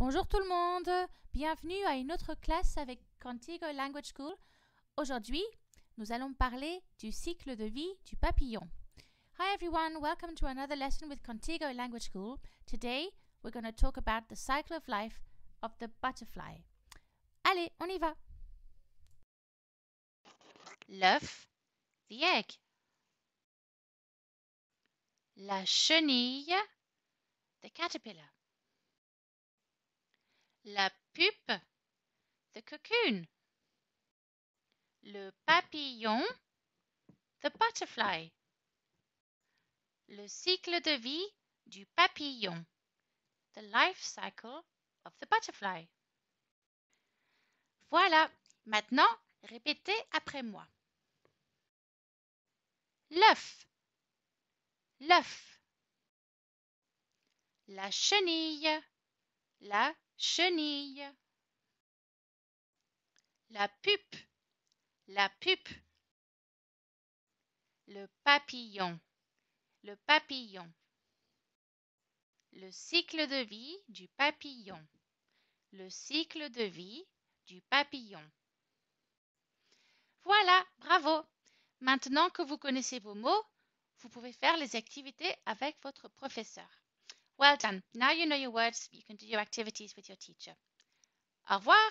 Bonjour tout le monde, bienvenue à une autre classe avec Contigo Language School. Aujourd'hui, nous allons parler du cycle de vie du papillon. Hi everyone, welcome to another lesson with Contigo Language School. Today, we're going to talk about the cycle of life of the butterfly. Allez, on y va. L'œuf, the egg. La chenille, the caterpillar. La pupe, the cocoon. Le papillon, the butterfly. Le cycle de vie du papillon, the life cycle of the butterfly. Voilà, maintenant répétez après moi. L'œuf, l'œuf. La chenille, la Chenille. La pupe. La pupe. Le papillon. Le papillon. Le cycle de vie du papillon. Le cycle de vie du papillon. Voilà, bravo. Maintenant que vous connaissez vos mots, vous pouvez faire les activités avec votre professeur. Well done. Now you know your words, you can do your activities with your teacher. Au revoir.